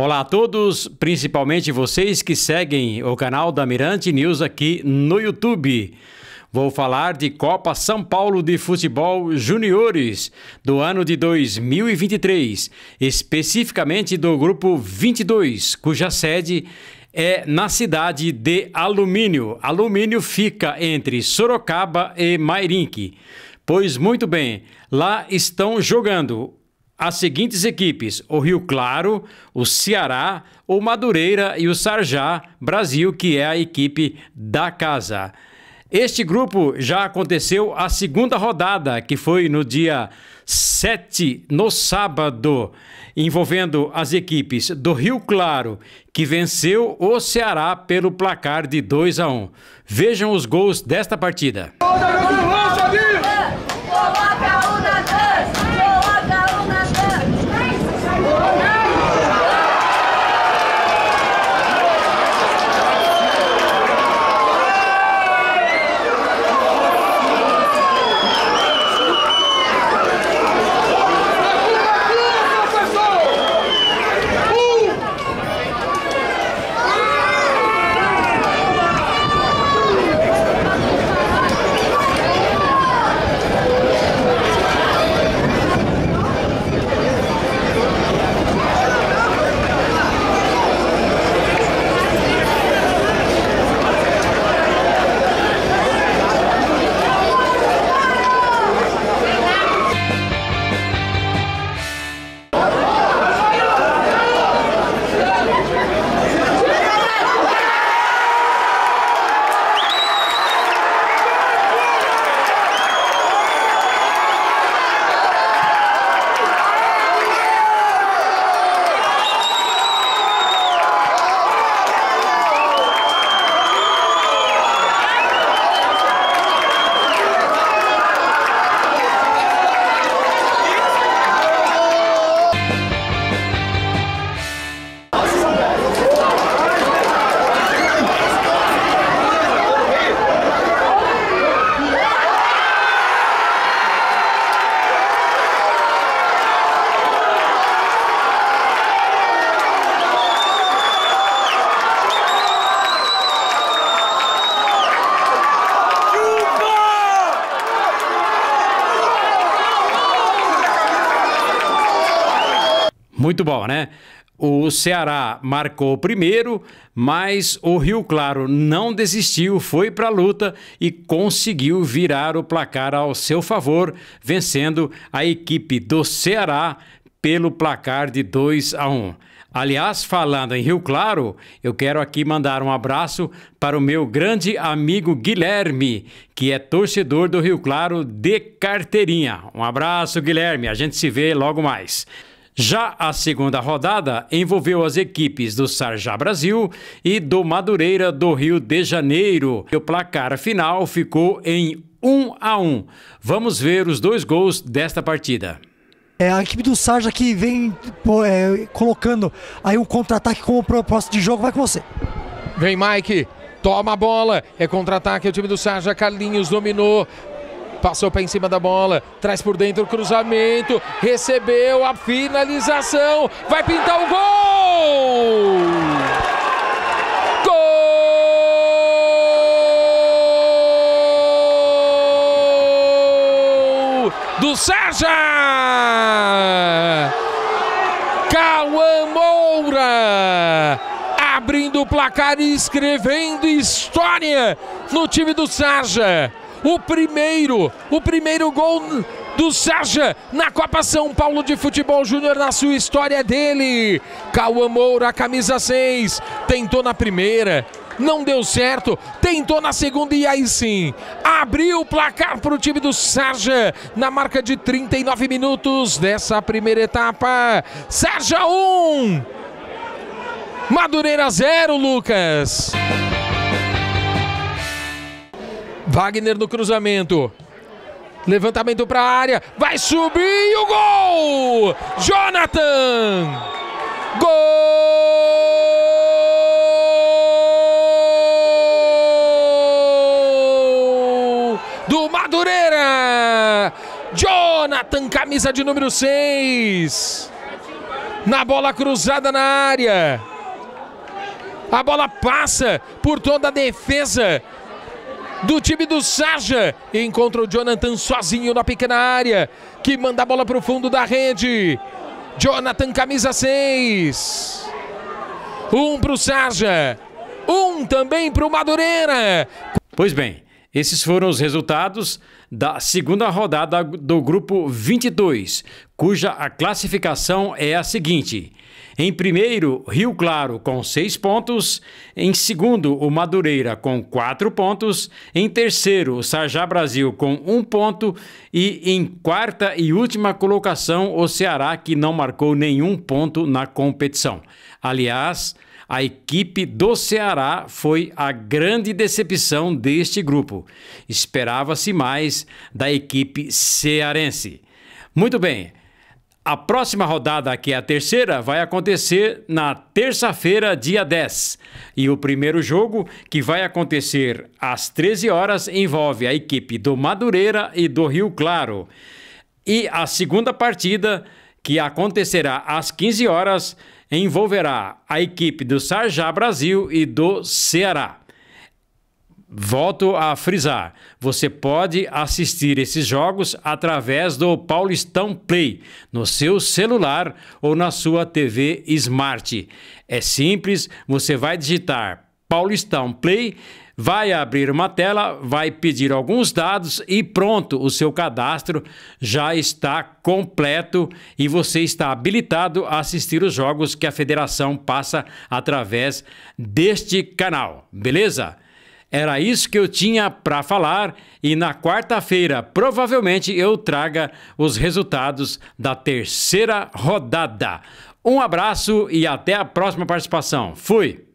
Olá a todos, principalmente vocês que seguem o canal da Mirante News aqui no YouTube. Vou falar de Copa São Paulo de Futebol Juniores do ano de 2023, especificamente do grupo 22, cuja sede é na cidade de Alumínio. Alumínio fica entre Sorocaba e Mairinque. Pois muito bem, lá estão jogando as seguintes equipes: o Rio Claro, o Ceará, o Madureira e o Sarjá Brasil, que é a equipe da casa. Este grupo já aconteceu a segunda rodada, que foi no dia 7, no sábado, envolvendo as equipes do Rio Claro, que venceu o Ceará pelo placar de 2 a 1. Vejam os gols desta partida. Muito bom, né? O Ceará marcou primeiro, mas o Rio Claro não desistiu, foi para a luta e conseguiu virar o placar ao seu favor, vencendo a equipe do Ceará pelo placar de 2 a 1. Aliás, falando em Rio Claro, eu quero aqui mandar um abraço para o meu grande amigo Guilherme, que é torcedor do Rio Claro de carteirinha. Um abraço, Guilherme. A gente se vê logo mais. Já a segunda rodada envolveu as equipes do Sarjá Brasil e do Madureira do Rio de Janeiro. O placar final ficou em 1 a 1. Vamos ver os dois gols desta partida. É, a equipe do Sarja que vem é, colocando aí um contra-ataque como propósito de jogo, vai com você. Vem Mike, Toma a bola, é contra-ataque o time do Sarja, Carlinhos dominou, passou para em cima da bola, traz por dentro o cruzamento, recebeu a finalização, vai pintar o gol! Gol do Sérgio! Cauã Moura! abrindo o placar e escrevendo história no time do Sérgio! o primeiro, o primeiro gol do Saja na Copa São Paulo de Futebol Júnior na sua história dele. Cauã Moura, camisa 6, tentou na primeira, não deu certo, tentou na segunda e aí sim abriu o placar para o time do Sarja na marca de 39 minutos dessa primeira etapa. Sarja 1, um. Madureira 0, Lucas. Wagner no cruzamento. Levantamento para a área. Vai subir o gol! Jonathan! Gol! Do Madureira! Jonathan, camisa de número 6. Na bola cruzada na área. A bola passa por toda a defesa do time do Saja. Encontra o Jonathan sozinho na pequena área, que manda a bola para o fundo da rede. Jonathan, camisa 6. Um para o Saja, um também para o Madureira. Pois bem, esses foram os resultados da segunda rodada do grupo 22, cuja a classificação é a seguinte: em primeiro, Rio Claro com seis pontos, em segundo, o Madureira com quatro pontos, em terceiro, o Sarjá Brasil com um ponto e em quarta e última colocação, o Ceará que não marcou nenhum ponto na competição. Aliás, a equipe do Ceará foi a grande decepção deste grupo. Esperava-se mais da equipe cearense. Muito bem. A próxima rodada, que é a terceira, vai acontecer na terça-feira, dia 10. E o primeiro jogo, que vai acontecer às 13 horas, envolve a equipe do Madureira e do Rio Claro. E a segunda partida, que acontecerá às 15 horas, envolverá a equipe do Sarjá Brasil e do Ceará. Volto a frisar, você pode assistir esses jogos através do Paulistão Play, no seu celular ou na sua TV Smart. É simples, você vai digitar Paulistão Play, vai abrir uma tela, vai pedir alguns dados e pronto, o seu cadastro já está completo e você está habilitado a assistir os jogos que a federação passa através deste canal, beleza? Era isso que eu tinha para falar e na quarta-feira provavelmente eu traga os resultados da terceira rodada. Um abraço e até a próxima participação. Fui!